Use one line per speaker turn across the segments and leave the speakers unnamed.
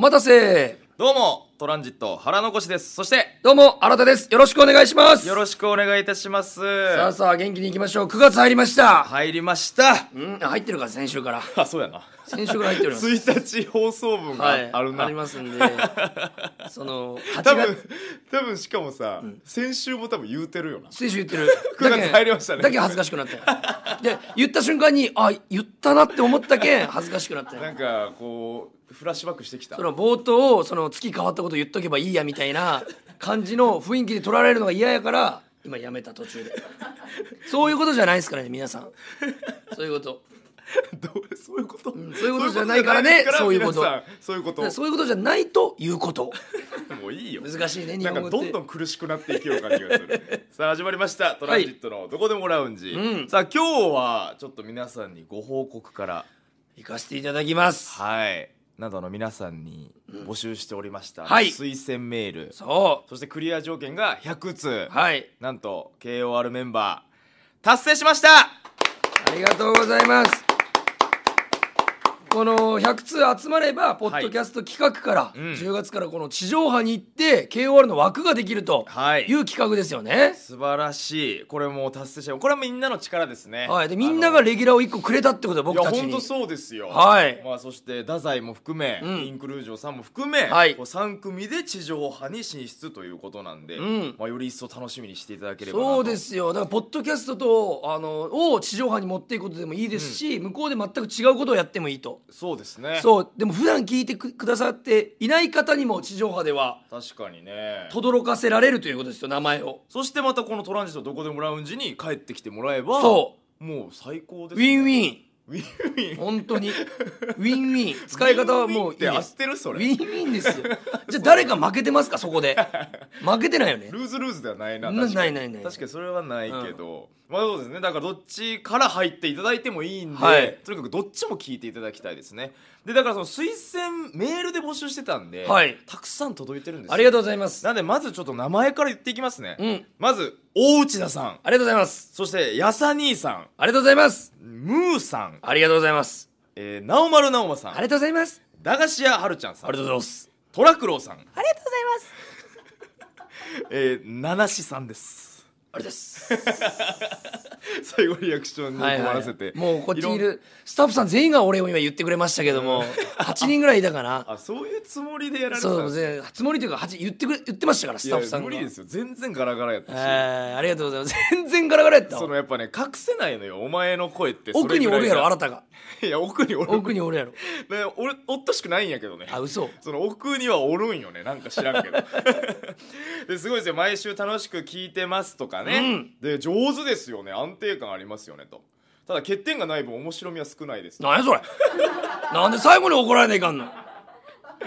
お待たせどうもトランジット腹残しですそして
どうも新田ですよろしくお願いします
よろしくお願いいたしますさあさあ元気に行きましょう9月入りました入りましたうん入ってるから先週からあそうやな先週から入っております1日放送分があるな、はい、ありますんで その多分多分しかもさ、うん、先週も多分言うてるよな先週言ってる9月入りましたねだけ恥ずかしくなって。で言
った瞬間にあ言ったなって思ったけん恥ずか
しくなって。なんかこうフラッシュバックしてき
たその冒頭その月変わったこと言っとけばいいやみたいな 感じの雰囲気で取られるのが嫌やから今やめた途中でそういうことじゃないですからね皆さん
そういうことど
うそういうこと、う
ん、そういうことじゃないからねそういうことそういうことそういうことじゃないということもういいよ難しいね日本語なんかどんどん苦しくなっていきよう感じがする さあ始まりましたトランジットのどこでもラウンジ、はいさあ今日はちょっと皆さんにご報告から行かせていただきますはいなどの皆さんに募集しておりました、はい、推薦メールそうそしてクリア条件が100通、はい、なんと KOR メンバー達成しましたありがとうございますこの100通集まればポッドキャスト企画から、は10月からこの地上波に行って KOR の枠ができるという企画ですよね、はい、素晴らしいこれも達成したこれはみんなの力ですねはいでみんながレギュ
ラーを1個くれたってことは僕たちにいや本当そうですよはい、
まあ、そして太宰も含め、うん、インクルージョンさんも含め、はい、こう3組で地上波に進出ということなんで、うん、まあ、より一層楽しみにしていただければそ
うですよだからポッドキャストとあのを地上波に持っていくことでもいいですし、うん、向こうで全く違うことをやってもいいとそうですねそうでも普段聞いてくださ
っていない方にも地上波では確かにね轟かせられるということですよ名前をそしてまたこのトランジットどこでもラウンジに帰ってきてもらえばそうもう最高です、ね、ウィンウィンウィンウィン本当にウィンウィン 使い方はもういいででってるそれウィンウィンですよ じゃあ誰か負けてますかそこで負けてないよねルーズルーズではないななないないない確かにそれはないけど、まあそうですねだからどっちから入っていただいてもいいんで、はいとにかくどっちも聞いていただきたいですねでだからその推薦メールで募集してたんで、はいたくさん届いてるんですよありがとうございますなんでまずちょっと名前から言っていきますね、うんまず大内田さんありがとうございますそしてやさ兄さんありがとうございますムーさんありがとうございますえー、なおまるなおまさんありがとうございます駄菓子屋はるちゃんさんありがとうございますトラクローさんありが
とうございます
えー、ナナしさんですあれです 最後リアクションに困らせて、はいはい、
もうこっちにいるスタッフさん全員が俺を今言ってくれましたけども8人ぐらいいたかな あそうい
うつもりでやられたそうつもりというか言ってくれ言ってましたからスタッフさんが無理ですよ全然ガラガラやったし、えありがとうございます全然ガラガラやったそのやっぱね隠せないのよお前の声って奥におるやろあなたが いや奥におる奥におるやろで俺おっとしくないんやけどねあ嘘その奥にはおるんよねなんか知らんけどですごいですよ毎週楽しく聞いてますとかね、うん、で上手ですよね安定感ありますよねとただ欠点がない分面白みは少ないです何やそれなんで
最後に怒ら
れないかんの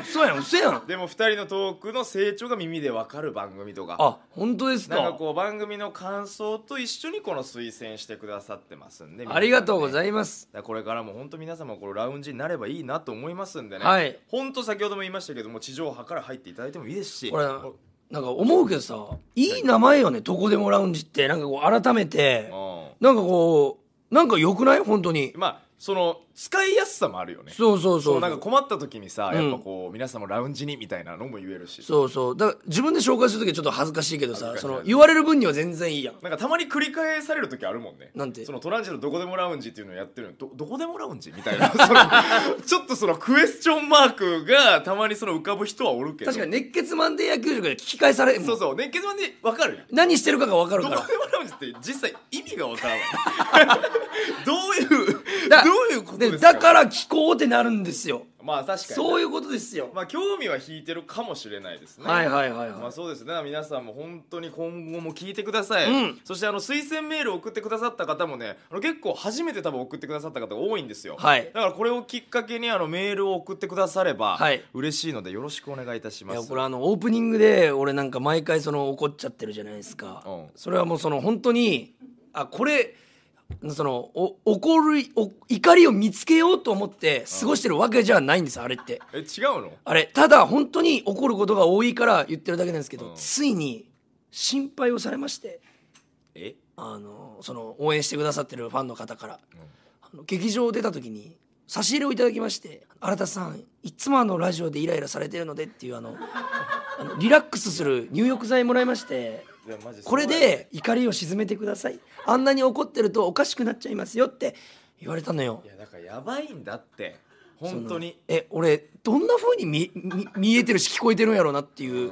嘘やん嘘やんでも2人のトークの成長が耳で分かる番組とかあ本当ですかなんかこう番組の感想と一緒にこの推薦してくださってますんで、ね、ありがとうございますこれからも本当皆様このラウンジになればいいなと思いますんでねはい本当先ほども言いましたけども地上波から入っていただいてもいいですしこれなんか思うけどさ
いい名前よねどこでもラウンジってなんかこう改めてなんかこうなんか良くない本
当にまあその使いやすさもあるよねそうそうそうなんか困った時にさ、やっぱこう皆さんもラウンジにみたいなのも言えるしそうそうだから自分で紹介する時はちょっと恥ずかしいけどさその言われる分には全然いいやんなんかたまに繰り返される時あるもんねなんてそのトランジッのどこでもラウンジっていうのをやってるのどどこでもラウンジみたいな ちょっとそのクエスチョンマークがたまにその浮かぶ人はおるけど確かに熱血マンデー野球塾で聞き返されそうそう熱血マンデー分かる何してるかが分かるからどこでもラウンジって実際意味が分からない
でだから聞こうってなるんですよ
まあ確かにそういうことですよまあ興味は引いてるかもしれないですねはいはいはいはいまあそうですね皆さんも本当に今後も聞いてください、うん、そしてあの推薦メール送ってくださった方もねあの結構初めて多分送ってくださった方が多いんですよはいだからこれをきっかけにあのメールを送ってくだされば嬉しいのでよろしくお願いいたします、はい、これあのオープニングで俺なんか毎回その怒っちゃってるじゃないです
か、うん、それはもうその本当にあこれそのお怒るお怒りを見つけようと思って過ごしてるわけじゃないんですあれって
え違うのあ
れただ本当に怒ることが多いから言ってるだけなんですけど、ついに心配をされましてえあのその応援してくださってるファンの方から、あの劇場を出た時に差し入れをいただきまして「新田さんいつもあのラジオでイライラされてるので」っていうあのあのリラックスする入浴剤もらいましてこれで怒りを鎮めてくださいあんなに怒ってるとおかしくなっちゃいますよって言われたのよ
いやだからやばいんだって本当に
え俺どんなふうに見見見えてるし聞こえてるんやろうなっていう。う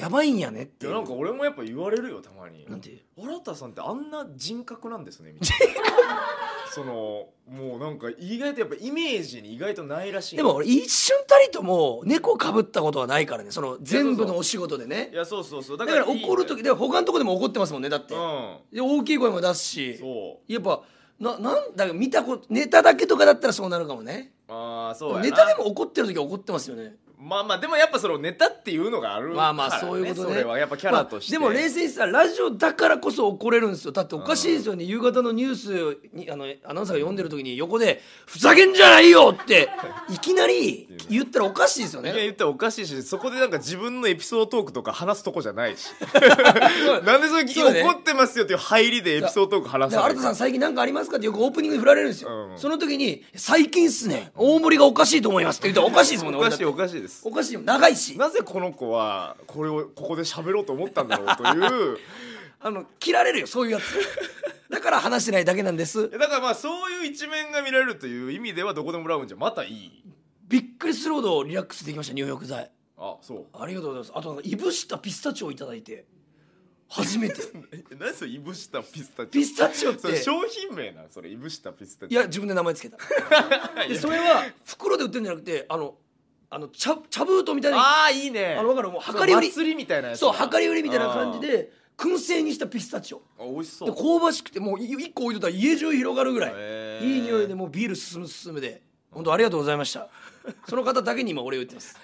やばいんやねっ
ていやなんか俺もやっぱ言われるよたまになん新田さんってあんな人格なんですねみたいな そのもうなんか意外とやっぱイメージに意外とないらしいでも俺一瞬たりとも猫かぶったことはないからねその全部のお仕事でねいやそうそうそうだだから怒る時で他のとこでも
怒ってますもんねだって、うんで大きい声も出すしそやっぱななんだか見たことネタだけとかだったらそうなるかもね
ああそうやなネタでも
怒ってる時は怒ってますよね
まあまあでもやっぱそのネタっていうのがあるから、ね、まあまあそういうことねそれはやっぱキャラとして、まあ、でも冷静にさラ
ジオだからこそ怒れるんですよだっておかしいですよね、うん、夕方のニュースにあのアナウンサーが読んでる時
に横で「ふざけんじゃないよ!」っていきなり言ったらおかしいですよねいや言ったらおかしいしそこでなんか自分のエピソードトークとか話すとこじゃないし なんでそれ怒ってますよっていう入りでエピソードトーク話す新田さん最近何かありますかってよくオープニングに振られるんですよ、うん、そ
の時に「最近っすね大森がおかしいと思います」って言ったらおかしいですもんねおかしいおかしいですですおかしいよ
長いしなぜこの子はこれをここで喋ろうと思ったんだろうという あの切られるよそういうやつ だから話してないだけなんですだからまあそういう一面が見られるという意味ではどこでもラウンじゃまたいいびっくりするほどリラックスできました入浴剤あそうありがとうございますあといぶしたピスタチオをいただいて初めて 何それいぶしたピスタチオピスタチオって商品名なそれいぶしたピスタチオいや自
分で名前つけたそれは袋で売ってるんじゃなくてあのあの茶茶封筒みたいなああいいねあの分かるもう量り売り祭りみたいなやつそう量り売りみたいな感じで燻製にしたピスタチオあ美味しそうで香ばしくてもう1個置いとったら家中広がるぐらいいい匂いでもうビール進む進むで本当ありがとうございました。その方だけに今俺を言ってます。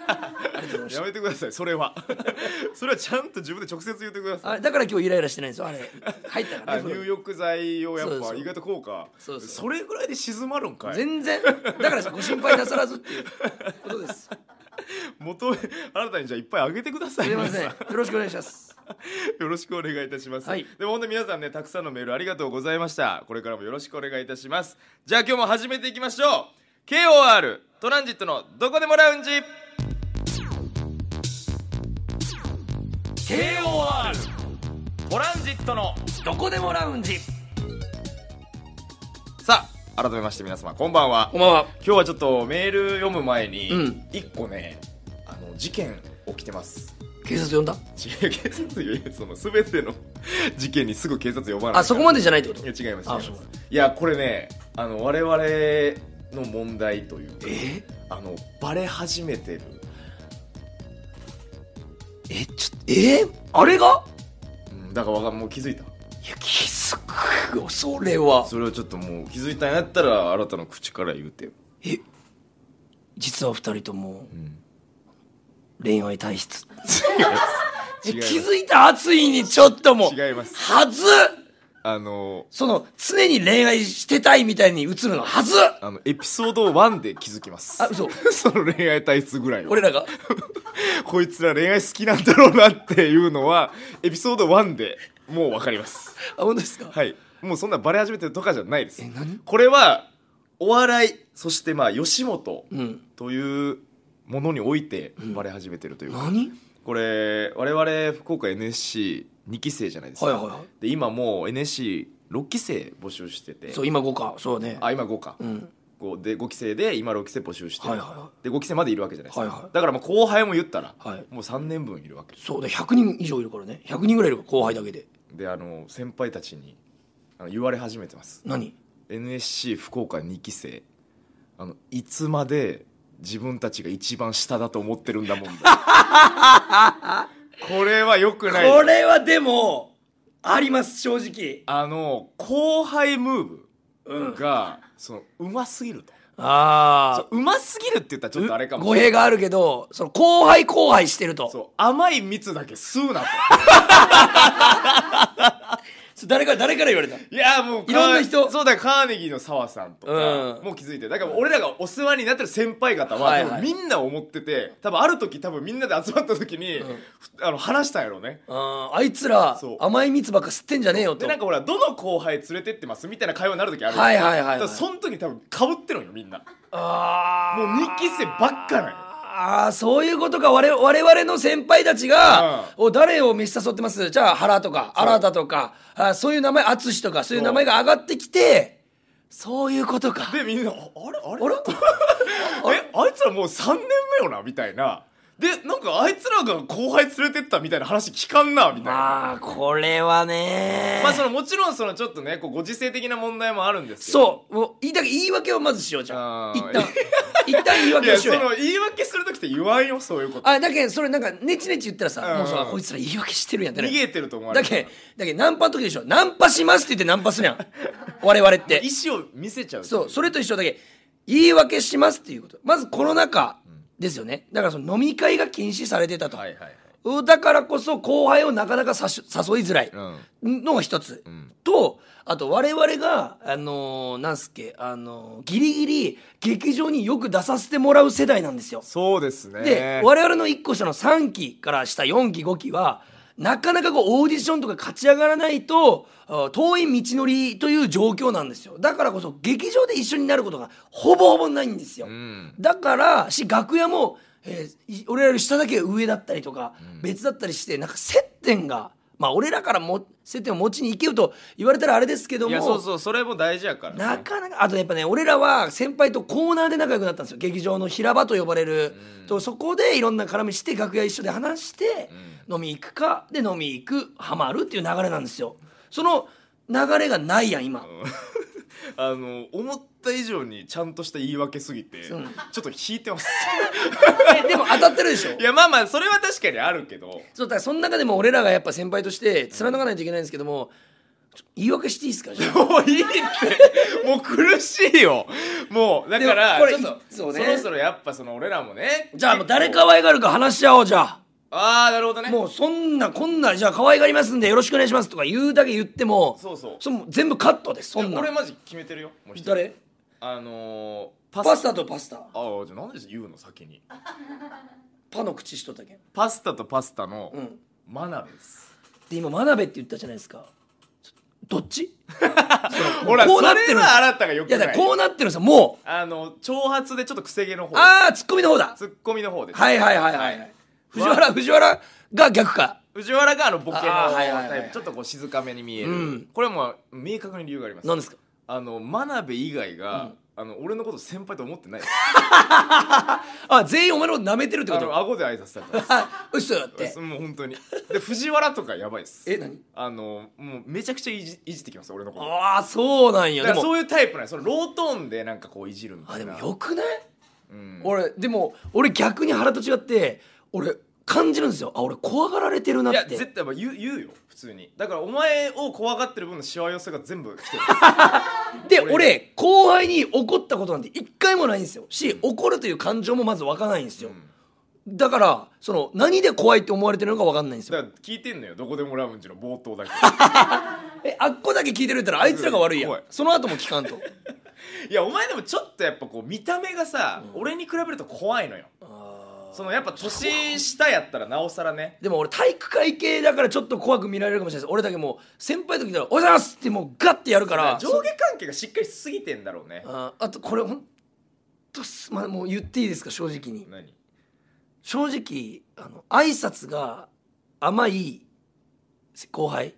やめてください。それは、それはちゃんと自分で直接言ってください。だから今日イライラしてないんですよ。あれ入ったから、ね、入浴剤をやっぱ意外と効果。そうそれぐらいで静まるんかい。全然。だからご心配なさらずっていうことです。求め 新たにじゃいっぱいあげてくださいすいませんよろしくお願いします よろしくお願いいたします、はい、でも本当皆さんねたくさんのメールありがとうございましたこれからもよろしくお願いいたしますじゃあ今日も始めていきましょう KOR トランジットのどこでもラウンジ KOR トラ
ンジットのどこでもラウンジ
さあ改めまして皆様こんばんはこんばんは今日はちょっとメール読む前に一個ね、事件起きてます警察呼んだ違う警察呼りその全ての 事件にすぐ警察呼ばないあそこまでじゃないってこといや違います違いますいやこれねあの我々の問題というかえあのバレ始めてるえちょえあれがうんだからわかんもう気づいたいや気づくよそれはそれはちょっともう気づいたんやったらあなたの口から言うてよえ実は二人とも、うん恋愛体質 気づ
いた熱いにちょっとも違い
ますはずあのその常に恋愛してたいみたいに映るのはずあのエピソード1で気づきますあそう その恋愛体質ぐらい俺らが こいつら恋愛好きなんだろうなっていうのはエピソード1でもう分かりますあ本当ですかはいもうそんなバレ始めてるとかじゃないですえ何これはお笑いそしてまあ吉本という、うん、ものにおいてバレ始めてるというか、何これ我々福岡 NSC2 期生じゃないですか、はいはいはい、で今もう NSC6 期生募集しててそう今5かそうねあ今5か、うん、5, で5期生で今6期生募集して、はいはい、で5期生までいるわけじゃないですか、はいはい、だからもう後輩も言ったら、はい、もう3年分いるわけそうで100人以上いるからね100人ぐらいいる後輩だけでであの先輩たちにあの言われ始めてます何 NSC 福岡2期生あのいつまで自分たちが一番下だと思ってるんだもん これはよくないこれはでもあります正直あの後輩ムーブが、うん、そのうますぎるとああうますぎるって言ったらちょっとあれかも語弊があるけどその後輩後輩してるとそう甘い蜜だけ吸うなと 誰から誰から言われたいやもういろんな人そうだカーネギーの澤さんとかもう気づいてだから俺らがお世話になってる先輩方は、みんな思ってて多分ある時多分みんなで集まった時に、あの話したんやろうねあいつら甘い蜜ばっか吸ってんじゃねえよとでなんかほらどの後輩連れてってますみたいな会話になる時あるはいはいはい、はい、その時多分かぶってるんよみんな
ああもう2期生ばっかなんよああ、そういうことか。我々の先輩たちが、うん、お誰をし誘ってますじゃあ、原とか、新田とか、あそういう名前、淳とか、そういう名前が上がってきて、そういうことか。
で、みんな、あれあれあれ え、あいつらもう3年目よなみたいな。でなんかあいつらが後輩連れてったみたいな話聞かんなみたいなまあこれはねまあそのもちろんそのちょっとねこうご時世的な問題もあるんですけどそうもう言いた言い訳をまずしようじゃん一旦一旦言い訳をしようその言い訳する時って言わんよそうい
うことあだけそれなんかネチネチ言ったらさもうさこいつら言い訳してるやんって、ね、逃げてると思われるだけだけナンパの時でしょナンパしますって言ってナンパするやん 我々って意思を見せちゃうそうそれと一緒だけ言い訳しますっていうことまずコロナ禍ですよねだからその飲み会が禁止されてたと、はいはいはい、だからこそ後輩をなかなか誘いづらいのが一つ、うん、とあと我々があのー、なんすけあのー、ギリギリ劇場によく出させてもらう世代なんですよそうですねで我々の1個下の3期から下4期5期はなかなかこうオーディションとか勝ち上がらないと遠い道のりという状況なんですよだからこそ劇場で一緒になることがほぼほぼないんですよ、うん、だからし楽屋も、えー、俺らより下だけ上だったりとか、別だったりしてなんか接点がまあ俺らからもせても持ちに行けよと言われたらあれですけどもいやそう
そうそれも大事やから、ね、なか
なかあとやっぱね俺らは先輩とコーナーで仲良くなったんですよ劇場の平場と呼ばれる、うん、とそこでいろんな絡みして楽屋一緒で話して、うん、飲み行くかで飲み行くハマるっていう流れなんですよその流れがない
やん今、うんあの思った以上にちゃんとした言い訳すぎてちょっと引いてます でも当たってるでしょいやまあまあそれは確かにあるけどそうだその中でも俺らがやっぱ先輩として貫かないといけないんで
すけども、言い訳していいですかもういいって
もう苦しいよ
もうだからちょっとそ,、ね、そろそろや
っぱその俺らもねじゃあもう誰可愛がるか
話し合おうじゃあああなるほどねもうそんなこんなじゃあ可愛がりますんでよろしくお願いしますとか
言うだけ言ってもそうそうそ全部カットですそんな俺マジ決めてるよもう一人誰あのー、パスタとパスタああじゃあ何で言うの先にパの口しとったけんパスタとパスタの真鍋です、で今真鍋って言ったじゃないですかどっち ほらこうなってるあなたがよくいやだこうなってるさもうあの挑発でちょっとくせ毛の方ああツッコミの方だツッコミの方ですはいはいはいはい、はい藤原藤原が逆か藤原があのボケのタイはいはいはいはいちょっとこう静かめに見える、うんこれはもう明確に理由があります何ですかあの真鍋以外が、あの俺のこと先輩と思ってないです あ全員お前のこと舐めてるってこあのと顎で挨拶されたんであ 嘘ってもう本当にで藤原とかやばいですえ何あのもうめちゃくちゃいじいじってきます俺のことああそうなんやだでからもそういうタイプなんそのロートーンでなんかこういじるみたあでもよくないうん俺でも俺逆に腹と違って俺感じるんですよあ俺怖がられてるないや絶対言う言うよ普通にだからお前を怖がってる分のしわ寄せが全部来てる で俺後輩に怒
ったことなんて一回もないんですよし怒るという感情もまず湧かないんですよ、だか
らその何で怖いって思われてるのか分かんないんですだよから聞いてんのよどこでもラウンジの冒頭だけ えあっこだけ聞いてるったらあいつらが悪いやんその後も聞かんと いやお前でもちょっとやっぱこう見た目がさ、俺に比べると怖いのよそのやっぱ年下やったらなおさらねでも俺体育会系だからちょっと怖く見られるかもしれないです俺だけもう先輩の時たら「おはようございます!」ってもうガッてやるから上下関係がしっかりしすぎてんだろうねああとこれほ
んとす、まあ、もう言っていいですか正直に何正直あの挨拶が甘い後輩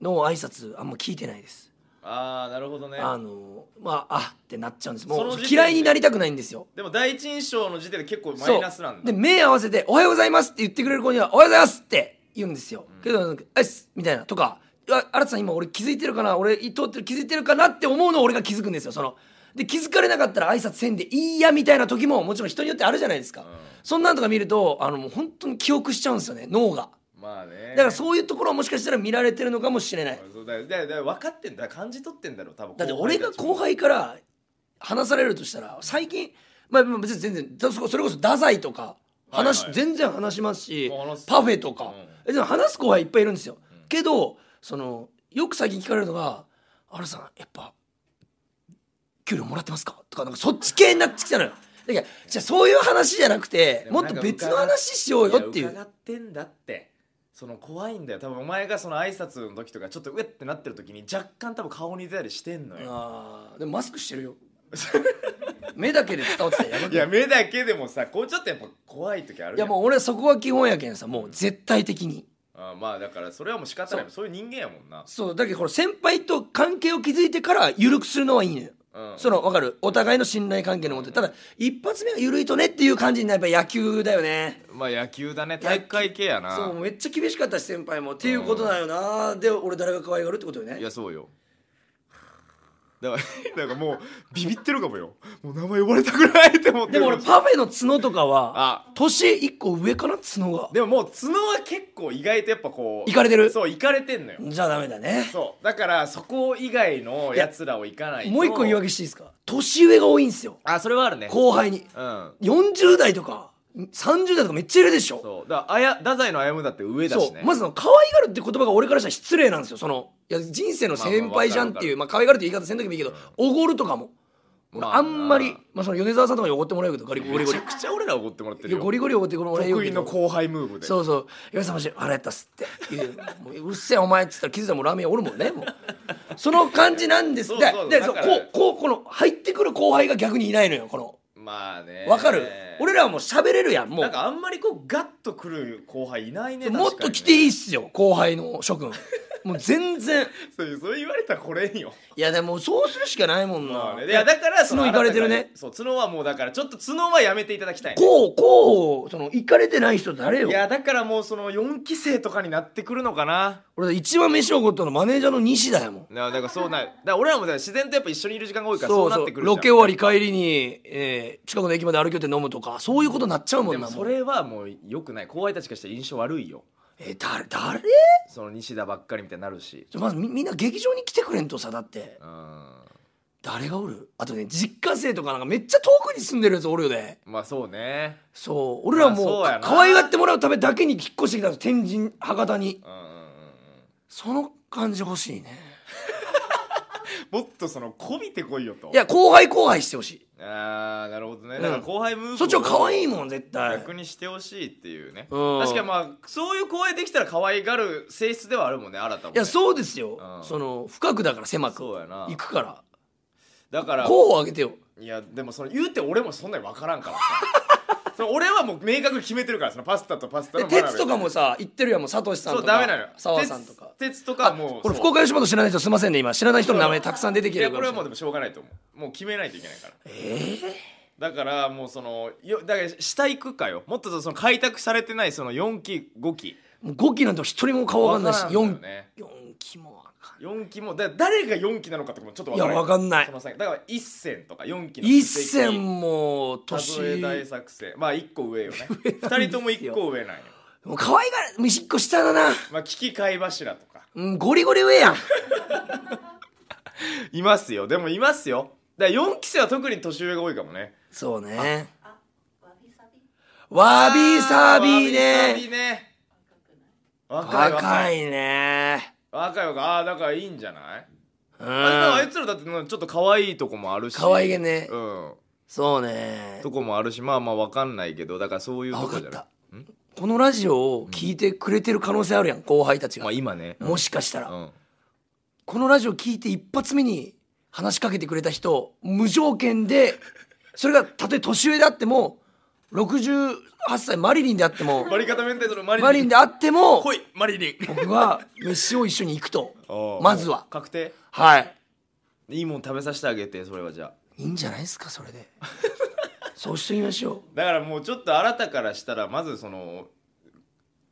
の挨拶あんま聞いてないです
ああなるほどねあのまああってなっちゃうんですもう嫌いになりたくないんですよでも第一印象の時点で結構マイナスなんだで目合わせ
て「おはようございます」って言ってくれる子には「おはようございます」って言うんですよ、うん、けどなあっす」みたいなとか「あ新さん今俺気づいてるかな俺通ってる気づいてるかな」って思うのを俺が気づくんですよそので気づかれなかったら挨拶せんでいいやみたいな時ももちろん人によってあるじゃないですか、うん、そんなんとか見るとあのもう本当に記憶しちゃうんですよね脳が。
まあねだから
そういうところをもしかしたら見られてるのかもしれない
そうだだだ分かってんだ感じ取ってんだろう多分だって俺が後輩から
話されるとしたら最近まあ別に全然それこそ太宰とか話、はいはい、全然話しますしパフェとか、うん、でも話す後輩いっぱいいるんですよ、うん、けどそのよく最近聞かれるのが「あらさんやっぱ給料もらってますか?」とかなんかそっち系になってきたのよ。だじゃあそういう話じゃなくてもっと別の話しようよっていう。伺っ
てんだってその怖いんだよ多分お前がその挨拶の時とかちょっとうえってなってる時に若干多分顔に出たりしてんのよああ、でもマスクしてるよ 目だけで伝わってたらやばいいや目だけでもさこうちょっとやっぱ怖い時あるいやも
う俺そこは基本やけんさもう絶対的に
あまあだからそれはもう仕方ないそういう人間やもんな
そうだけどこれ先輩と関係を築いてから緩くするのはいいのよその分かるお互いの信頼関係のもとただ一発目は緩いとねっていう感じになれば野球だよね
まあ野球だね体育会系やなそうめっちゃ厳しかったし先輩もっていうことだよなで俺誰が可愛がるってことよねいやそうよだから なんかもうビビってるかもよもう名前呼ばれたくないって思ってでも俺パフェの角とかは年1個上かな角がでももう角は結構意外とやっぱこういかれてるそういかれてんのよじゃあダメだねそうだからそこ以外のやつらをいかないともう一個言い訳
していいですか年上が多いんですよ
あそれはあるね後輩に、うん、
40代とか30代とかめっちゃいるでしょそう
だあや太宰の歩だって上だし、ね、ま
ずの可愛がるって言葉が俺からしたら失礼なんですよそのいや人生の先輩じゃんっていう、まあ、まあ、可愛がるって言い方せんときもいいけどおご、うん、るとかもまあ、あんまり、まあ、その米沢さんとかにおごってもらうけどゴリゴリめちゃく
ちゃ俺らおごってもらってるよゴリゴリおごってこの俺得意の後輩
ムーブでそうそう「岩さんしあれやったっす」ってう「もううっせえお前」っつったら気づいたらもうラーメンおるもんねもうその感じなんですででこうこうこの入ってくる後輩が逆にいないのよこの
まあね
わかる俺らはもう喋れるやんもなんかあんまりこう
ガッとくる後輩いないねもっと来ていいっすよ後輩の諸君 もう全然それそれ言われたらこれんよいやでもそうするしかないもんな、いやだから角いかれてるねそう角はもうだからちょっと角はやめていただきたいこう
こうその行かれてない人誰よいや
だからもうその4期生とかになってくるのかな俺一番飯をごったのマネージャーの西だよもんだからそうなだから俺らも自然とやっぱ一緒にいる時間が多いからそうなってくるロケ終
わり帰りに、え近くの駅まで歩きよって飲むとかそういうことになっちゃうもんでなもそ
れはもうよくない後輩たちからしたら印象悪いよえ誰誰その西田ばっかりみたいになるしまずみみんな劇場に来てくれんとさだってうん誰がおるあとね実
家生とかなんかめっちゃ遠くに住んでるやつおるよねまあそうねそう俺らもうまあう可愛がってもらうためだけに引っ越してきた天神博多にうんうんうんその感じ欲しいね
もっとそのこびてこいよといや後輩後輩してほしいああなるほどね、だから後輩ムーブそっちは可愛いもん絶対逆にしてほしいっていうね、うん確かにまあそういう後輩できたら可愛がる性質ではあるもんね新たも、ね、いやそうですよ、うんその深くだから狭くそうやな行くからだから候補あげてよいやでもその言うて俺もそんなに分からんから その俺はもう明確に決めてるからそのパスタとパスタの鉄とかもさ言ってるやんもうサトシさんとそうダメなのよか澤さんとか鉄鉄とかもうこれ福岡吉本知らない
人すいませんね今知らない人の名前たくさん出てきててからこれはも
うでもしょうがないと思うもう決めないといけないからえだからもうそのよだから下行くかよもっとその開拓されてないその4期5期もう5期なんて一人も顔わかんないし、四4、4期もわかんない。4期も、だ誰が4期なのかともちょっとわかんない。いや、わかんない。だから一戦とか4期の一戦も年。大作戦。まあ1個上よね。2 人とも1個上なんよ。もう可愛がら、虫っこ下だな。まあ、危機貝柱とか。うん、ゴリゴリ上やん。いますよ。でもいますよ。だから4期生は特に年上が多いかもね。そうね。わびさびわびさびね。若い若いね若い若いああだからいいんじゃないああいつらだってちょっと可愛いとこもあるし可愛げねうんそうねとこもあるしまあまあ分かんないけどだからそういうとこじゃないこのラジオを聞いてくれてる可能性あるやん、後輩たちが、まあ、今ね、
もしかしたら、うん、このラジオ聞いて一発目に話しかけてくれた人無条件でそれがたとえ年上であっても68歳マリリンであって
もバリカタメンタのマリリンマリリンであってもほいマリリン僕は飯を一緒に行くとまずは確定はいいいもん食べさせてあげてそれはじゃあいいんじゃな
いですかそれで
そ
うしてみましょ
うだからもうちょっと新たからしたらまずその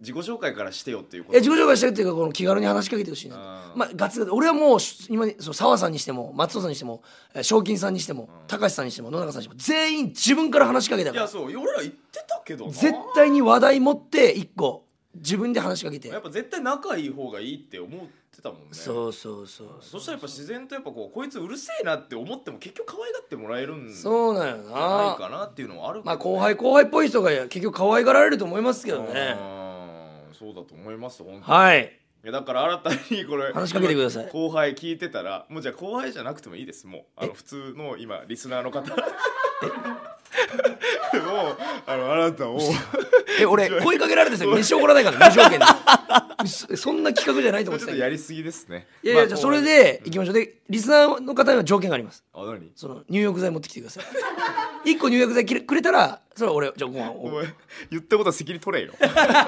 自己紹介からしてよっていうこといや自己紹介してっていうかこの気軽に話しか
けてほしいなまあ、ガツガツ俺はもう今そう澤さんにしても松尾さんにしても賞金さんにしても高橋さんにしても野中さんにしても全員自分から話しかけたからいや
そう俺ら言ってたけど絶
対に話題持って一個自分で話しかけてや
っぱ絶対仲いい方がいいって思ってたもんねそうそうそうそしたらやっぱ自然とやっぱこうこいつうるせえなって思っても結局可愛がってもらえるんそうなんよなないかなっていうのもある、ね、まあ後輩後輩っぽい
人が結局可愛がられると思いますけどね
そうだと思います本当にはいいやだから新たにこれ話しかけてください後輩聞いてたらもうじゃあ後輩じゃなくてもいいですもうあの普通の今リスナーの方でもあのあなたを え俺 声かけられてさ飯怒らないから無条件でそそんな企画じゃないと思っちょてっとやりすぎですねいやいや、じゃそ
れでいきましょう。で、リスナーの方には条件があります。
あ何その
入浴剤持って
きてください。一個入浴剤きくれたら、それは俺、じゃあご飯おお前言ったことは責任取れよ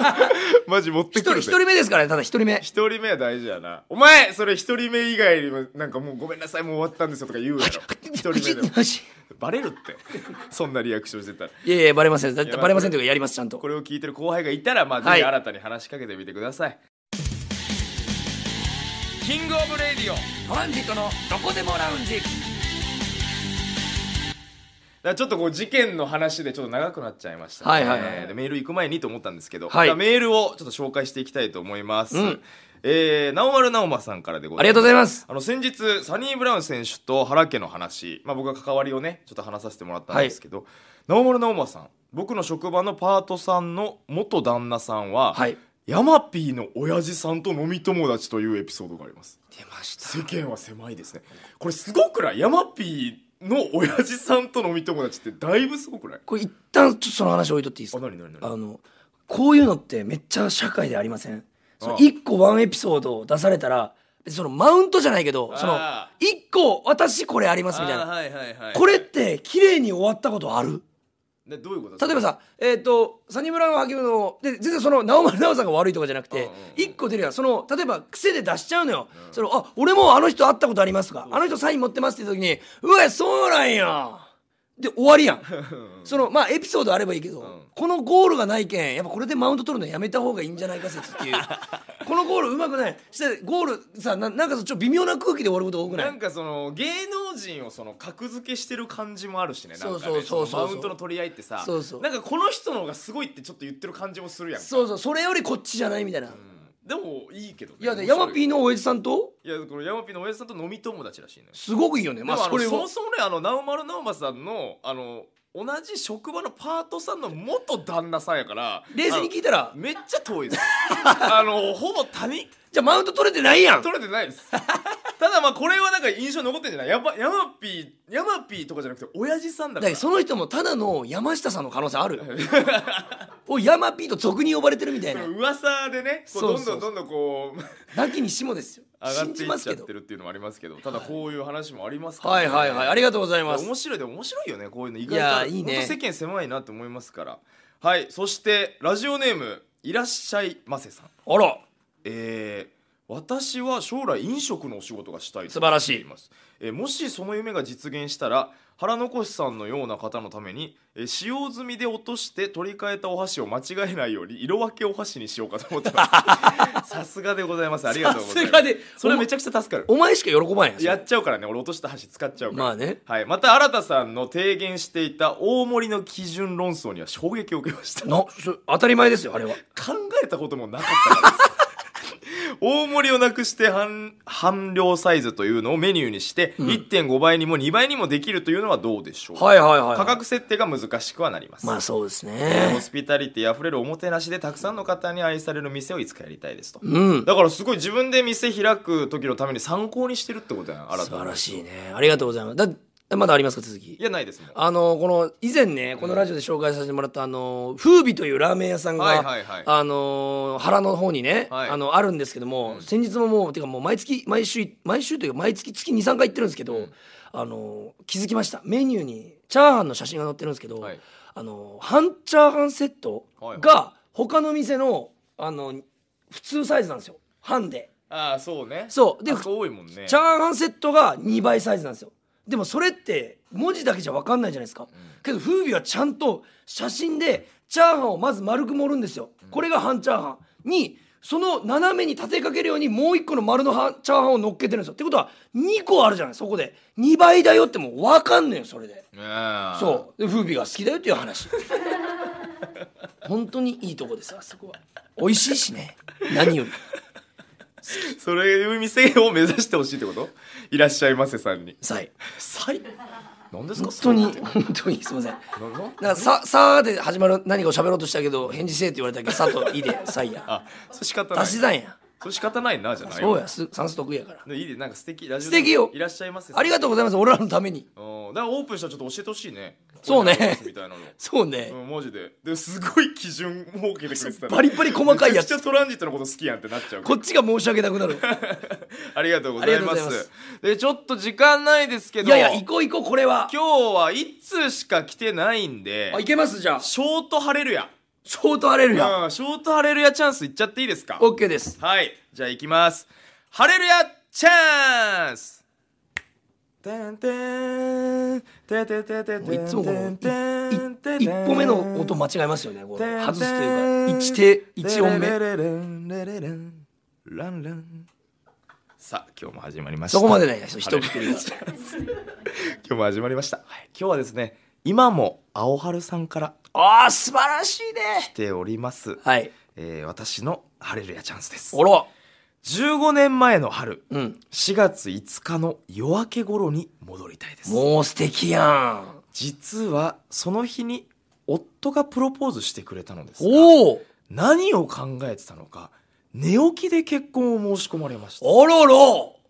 マジ持って一て人、る一1人目ですからね、ただ一人目。一人目は大事やなお前それ一人目以外にもなんかもうごめんなさいもう終わったんですよとか言うやろ一人目でもよバレるって そんなリアクションしてたらいやいやバレませんバレませんというかやりますちゃんとこれを聞いてる後輩がいたらまあ、ぜひ新たに話しかけてみてください
キングオブレディオトランジットのどこでもラウンジ
ちょっとこう事件の話でちょっと長くなっちゃいましたね、はいはいはい、メール行く前にと思ったんですけど、はい、メールをちょっと紹介していきたいと思います、うんえー、直丸直馬さんからでございます。ありがとうございます。あの、先日、サニー・ブラウン選手と原家の話、まあ僕が関わりをね、ちょっと話させてもらったんですけど、はい、直丸直馬さん、僕の職場のパートさんの元旦那さんは、はい、ヤマピーの親父さんと飲み友達というエピソードがあります。出ました。世間は狭いですね。これすごくないヤマピーの親父さんと飲み友達ってだいぶすごくないこれ一旦ちょっとその話置いとっていいですかあの、
こういうのってめっちゃ社会でありませんその1個ワンエピソードを出されたらそのマウントじゃないけどその1個私これありますみたいな、は
いはいはい、これって
綺麗に終わったことあるでどういうこと例えばさ、えーと、サニブラウン・ハキムので全然その直丸直さんが悪いとかじゃなくて、うんうん、1個出るやその例えば癖で出しちゃうのよ、うん、そのあ俺もあの人会ったことありますとかあの人サイン持ってますって時にうわそうなんやで終わりやんそのまあエピソードあればいいけど、うん、このゴールがないけんやっぱこれでマウント取るのやめた方がいいんじゃないか説っ
ていう
このゴールうまくないしてゴールさななんかちょっと微妙な空気で終わること多くないなん
かその芸能人をその格付けしてる感じもあるしねなんか、ね、そうそうそうマウントの取り合いってさそうそうなんかこの人の方がすごいってちょっと言ってる感じもするやんそうそうそれよりこっちじゃないみたいな、うんでもいいけど、ね、いやね山ピーのおやじさんといやこの山ピーのおやじさんと飲み友達らしいねすごくいいよねまあそれそもそもねあの直丸直馬さんのあの同じ職場のパートさんの元旦那さんやから冷静に聞いたらめっちゃ遠いです あのほぼ他人じゃマウント取れてないやん取れてないですただまあこれはなんか印象残ってんじゃないやっヤマピーヤマピーとかじゃなくて親父さんだからその人もただの山下さんの可能性ある おいヤマピーと俗に呼ばれてるみたいな噂でねこうどんどんどんどんこうなきにしもですよ上が信じまっすていけっちゃっどてるっていうのもありますけどただこういう話もありますから、はいはいはいありがとうございます面白いでも面白いよねこういうの意外といやいいね世間狭いなって思いますからはいそしてラジオネームいらっしゃいませさんあらえー私は将来飲食のお仕事がしたい素晴らしいえもしその夢が実現したら腹残しさんのような方のためにえ使用済みで落として取り替えたお箸を間違えないように色分けお箸にしようかと思ってます さすがでございますありがとうございますさすがでそれめちゃくちゃ助かるお前しか喜ばんややっちゃうからね俺落とした箸使っちゃうからまあね、はい、また新田さんの提言していた大盛りの基準論争には衝撃を受けました当たり前ですよあれは考えたこともなかったからです大盛りをなくして半半量サイズというのをメニューにして、うん、1.5倍にも2倍にもできるというのはどうでしょう、はいはいはい、価格設定が難しくはなりますまあそうですねホスピタリティあふれるおもてなしでたくさんの方に愛される店をいつかやりたいですと、うん、だからすごい自分で店開く時のために参考にしてるってことやん新た素晴らしいねありがとうございますだまだありますか続きいやないですね
あのこの以前ねこのラジオで紹介させてもらった、あの風美というラーメン屋さんが、はいはいあの原の方にね、はいあのあるんですけども、先日ももうてかもう毎月毎週毎週というか毎月月23回行ってるんですけど、あの気づきましたメニューにチャーハンの写真が載ってるんですけど、はいあの半チャーハンセットが他の店のあの普通サイズなんですよ半で
ああそうね
そうでチャーハンセットが2倍サイズなんですよでもそれって文字だけじゃ分かんないじゃないですか、うん、けど風味はちゃんと写真でチャーハンをまず丸く盛るんですよ、うん、これが半チャーハンにその斜めに立てかけるようにもう1個の丸のチャーハンを乗っけてるんですよってことは2個あるじゃないそこで2倍だよってもう分かんねえよそれで、
えー、そ
うで風味が好きだよっていう話本当にいいとこですあそこは美味しいしね
何より。それいう店を目指してほしいってこといらっしゃいませさんにさいさい何ですか本当
に本当にすみませんなんかささーで始まる何かを喋ろうとしたけど返事せえって言われた
けどさといでさいやあそれ仕方ない足し算やそれ仕方ないなじゃないそうやす算数得意やからいいでなんか素敵ラジオ素敵よいらっしゃいますありがとうございます俺らのためにうんだからオープンしたらちょっと教えてほしいね
そうねみたいなのそうね、うん、マジでですご
い基準設けてくれてたバリバリ細かいやつめっちゃトランジットのこと好きやんってなっちゃうこっちが申し訳なくなる ありがとうございますでちょっと時間ないですけどいやいや行こう行こうこれは今日は1通しか来てないんであいけますじゃあショート晴れるやショートハレルヤ。ショートハレルヤチャンスいっちゃっていいですか OK です。はい。じゃあ行きます。ハレルヤチャンスてんてんててて
てもいつもこの、一歩目の音間違えますよね。
外すというか、一手、一音目。さあ今日も始まりましたそこまでないです。一くく今日も始まりました、今日はですね今も青春さんから
ああ素晴らしいね来
ております、はいえー私のハレルヤチャンスですおら15年前の春うん4月5日の夜明け頃に戻りたいですもう素敵やん実はその日に夫がプロポーズしてくれたのですがおお何を考えてたのか寝起きで結婚を申し込まれましたあらら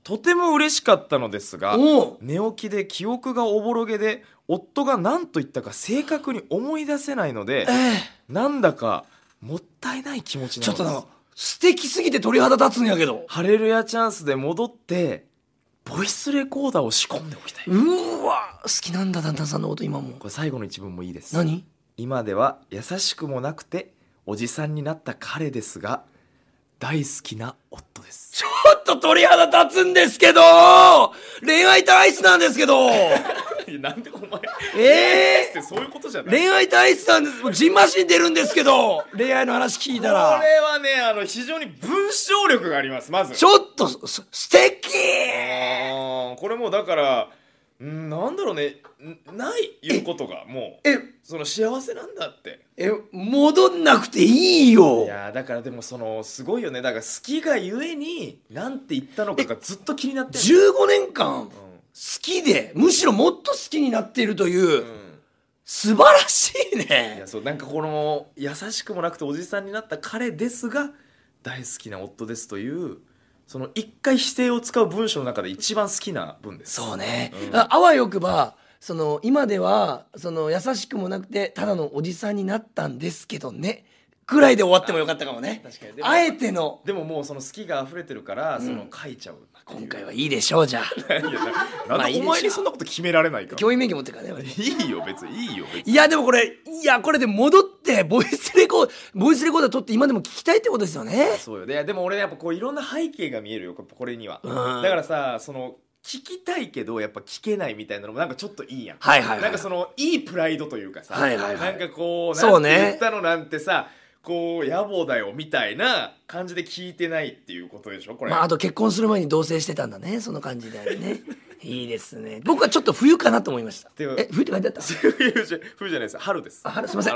とても嬉しかったのですが寝起きで記憶がおぼろげで夫が何と言ったか正確に思い出せないので、えー、なんだかもったいない気持ちなのですちょっと素敵すぎて鳥肌立つんやけどハレルヤチャンスで戻ってボイスレコーダーを仕込んでおきたいうわ好きなんだ旦那さんのこと今もこれ最後の一文もいいです何今では優しくもなくておじさんになった彼ですが大好きな夫ですちょっと鳥肌
立つんですけど恋愛とアイなんですけど なんでお前え
えー、そういうことじゃな
い恋愛とアイなんですもうジンマシン出るんですけど恋愛の話
聞いたらこれはねあの非常に文章力がありますまずちょっとす素敵これもうだからなんだろうねないいうことがもうえその幸せなんだってえ戻んなくていいよいやだからでもそのすごいよねだから好きがゆえになんて言ったのかがずっと気になって15年間好きで、むしろもっと好きになっているという、うん、素晴らしいねいやそうなんかこの優しくもなくておじさんになった彼ですが大好きな夫ですというその一回否定を使う文章の中で一番好きな文ですそうね、うん、あわよくばその今で
はその優しくもなくてただのおじさんになったんですけどね
ぐらいで終わってもよかったかもね 確かにもあえてのでももうその好きが溢れてるから、その書いちゃう今回はいいでしょうじゃあ お前にそんなこと決められないか教員免許持ってからねいいよ別にいいよいやでも
これいやこれで戻ってボイスレコードボイスレコーダー撮って今でも聞きたいってことですよねそうよ
ででも俺やっぱこういろんな背景が見えるよこれには、うんだからさその聞きたいけどやっぱ聞けないみたいなのもなんかちょっといいやん、はいはいはいなんかそのいいプライドというかさ、はいはいはいなんかこうそうねなんて言ったのなんてさこう野暮だよみたいな感じで聞いてないっていうことでしょこれ、まあ、あと結婚する前に同棲し
てたんだねその感じでね
いいですね。僕
はちょっと冬かなと思いました。え、冬って書いてあ
った冬じゃないです。春です。あ、春、すみません。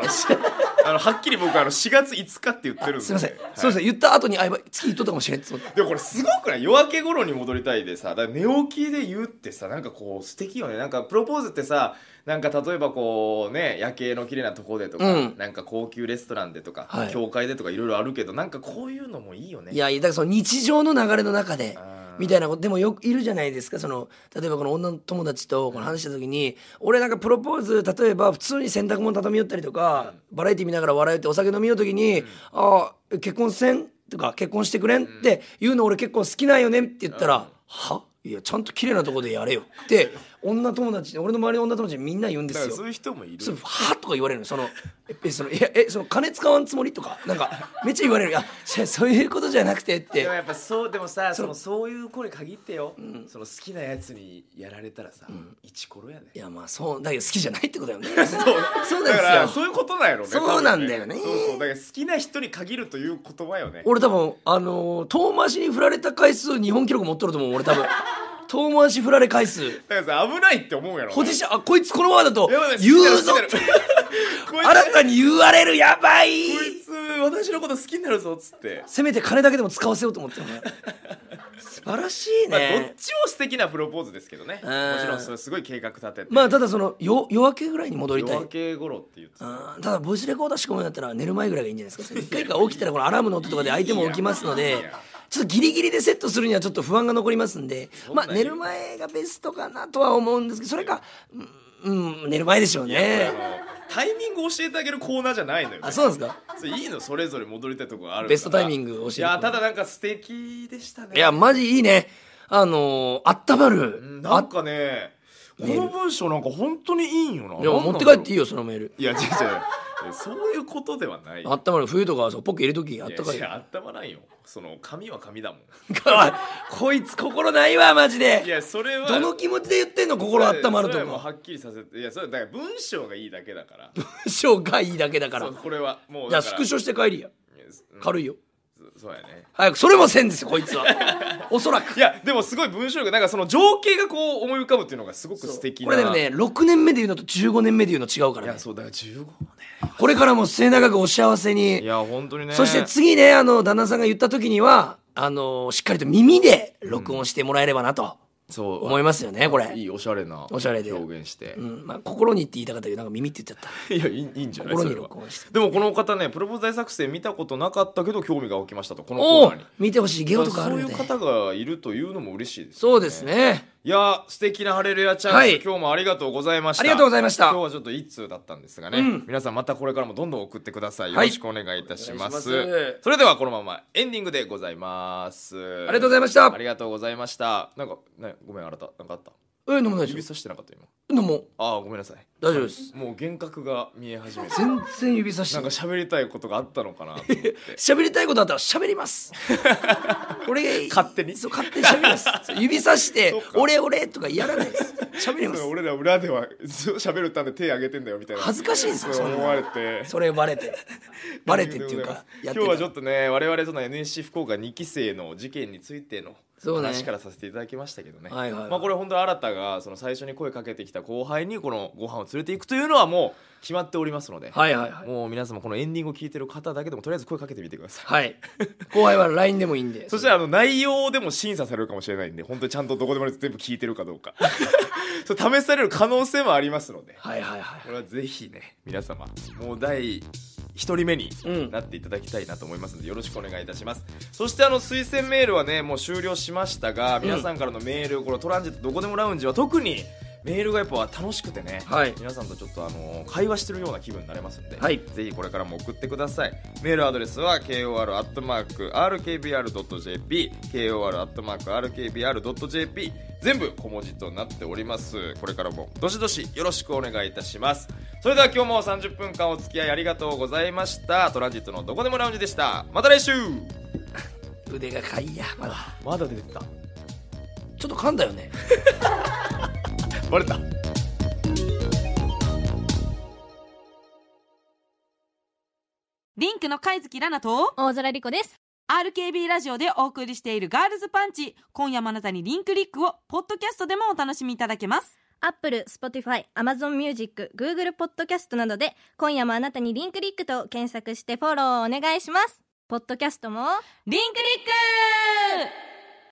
あの、はっきり僕、あの、4月5日って言ってるんで。すみません。はい、すみま
せん。言った後に、あ、月言っとったかもしれん。で
もこれすごくない夜明け頃に戻りたいでさ、だ寝起きで言うってさ、なんかこう、素敵よね。なんか、プロポーズってさ、なんか例えばこうね夜景の綺麗なとこでとか、うん、なんか高級レストランでとか、はい、教会でとかいろいろあるけどなんかこういうのもいいよねいやだか
らその日常の流れの中で。みたいなことでもよくいるじゃないですかその例えばこの女の友達とこの話した時に、俺なんかプロポーズ例えば普通に洗濯物畳み寄ったりとか、バラエティ見ながら笑ってお酒飲みよう時に「ああ結婚せん?」とか「結婚してくれん?」って言うの俺結構好きなんよねって言ったら「は?」いやちゃんと綺麗なとこでやれよって女友達俺の周りの女友達みんな言うんですよそういう人もいるはとか言われるそのえそのいやえその金使わんつもりとかなんか めっちゃ言われるあそういうことじゃなくてってでもやっぱそうでもさそのそういう子に限ってよ、うん、その好きなやつにやられたらさ、うん、一コロやねいやまあそうだけど好きじゃないっ
てことだよね そうそうだからそういうことなんやろねそうなんだよね、ね、そうそうだから好きな人に限るという言葉よね俺多
分あの遠回しに振られた回数日本記録持っとると思う俺多分遠回し振られ返すだからさ危ないって思うやろポジションあこいつこのままだと言うぞ 新たに言われるやばいこい
つ私のこと好きになるぞっつってせ
めて金だけでも使わせようと思ってね
素晴らしいね、まあ、どっちも素敵なプロポーズですけどねもちろんすごい計画立ててまあただそのよ夜明けぐらいに戻りたい夜明け頃って言ってた
ただボイスレコードー仕込むんだったら寝る前ぐらいがいいんじゃないですか一回か起きたらこのアラームの音とかで相手も起きますのでちょっとギリギリでセットするにはちょっと不安が残ります
んで、まあ寝る
前がベストかなとは思うんですけど、それか、
うん、寝る前でしょうね。タイミング教えてあげるコーナーじゃないのよ。あ、そうなんですか。それいいの、それぞれ戻りたいとこがあるベストタイミング教えて。いや、ただなんか素敵でしたね。いや、マジいいね。あのー、あったまる。なんかね、この文章なんか本当にいいんよな。いや、持って帰っていい
よ、そのメール。いや、違う違う。そ
ういうことではないあった
まる冬とかはそうポッケ入れときあったかいいやあっ
たまないよその髪は髪だもんこいつ心ないわマジでいやそれはどの気持ちで言ってんの心あったまるとかはっきりさせていやそれだから文章がいいだけだから文章がいいだけだからこれはもういやスクショして帰りや軽いよ、そうやね早くそれもせんですよこいつは おそらくいやでもすごい文章力なんかその情景がこう思い浮かぶっていうのがすごく素敵なこれでもね
6年目で言うのと15年目で言うの違うからねいやそうだから15年これからも末永くお幸せにいや本当にねそして次ねあの旦那さんが言った時にはあのしっかりと耳で録音しても
らえればなと、そう思いますよねこれいいおしゃれなおしゃれで表現して、うんまあ、心にって言いたかったけどなんか耳って言っちゃったいやいいいいんじゃない心に録音してでもこの方ねプロポーズ大作戦見たことなかったけど興味が起きましたとこのコーナーに見てほしいゲオとかあるよ、ね、そういう方がいるというのも嬉しいです、ね、そうですねいや素敵なハレルヤチャンス、はい、今日もありがとうございましたありがとうございました今日はちょっと一通だったんですがね、うん、皆さんまたこれからもどんどん送ってくださいよろしくお願いいたしますはいます、それではこのままエンディングでございますありがとうございましたありがとうございましたなんかねごめんあなたなんかあったえ何もない指しさしてなかった今何もああごめんなさい大丈夫です もう幻覚が見え始めた全然指さしなてんか喋りたいことがあったのかな 喋りたいことあったら喋ります 俺勝手にそう勝手に喋ります
指さして俺俺」とかやらないです
喋ります俺ら裏ではず喋るため手挙げてんだよみたいな恥ずかしいんですよそ思われてそれバレてバレてっていうか今日はちょっとね我々その NSC 福岡二期生の事件についての話からさせていただきましたけどね、はいはいはいまあ、これ本当新たがその最初に声かけてきた後輩にこのご飯を連れていくというのはもう決まっておりますので、はいはいはいもう皆様このエンディングを聞いてる方だけでもとりあえず声かけてみてくださいはい後輩は LINE でもいいんで そしたらあの内容でも審査されるかもしれないんで本当にちゃんとどこでも全部聞いてるかどうか そ試される可能性もありますので、はいはいはい、これはぜひね皆様もう第1人目になっていただきたいなと思いますので、よろしくお願いいたしますそしてあの推薦メールはねもう終了しましたが皆さんからのメール、このトランジットどこでもラウンジは特にメールがやっぱ楽しくてね、はい、皆さんとちょっとあの会話してるような気分になれますんで、はい、ぜひこれからも送ってくださいメールアドレスは kor.rkbr.jp kor.rkbr.jp 全部小文字となっておりますこれからもどしどしよろしくお願いいたしますそれでは今日も30分間お付き合いありがとうございましたトランジットのどこでもラウンジでしたまた来週 腕がかいやまだまだ出てたちょっと噛んだよね バれた
リンクの貝月ラナと大空莉子です RKB ラジオでお送りしているガールズパンチ今夜もあなたにリンクリックをポッドキャストでもお楽しみいただけますアップル、スポティファイ、アマゾンミュージック、グーグルポッドキャストなどで、今夜もあなたにリンクリックと検索してフォローお願いします。ポッドキャストも、リンクリック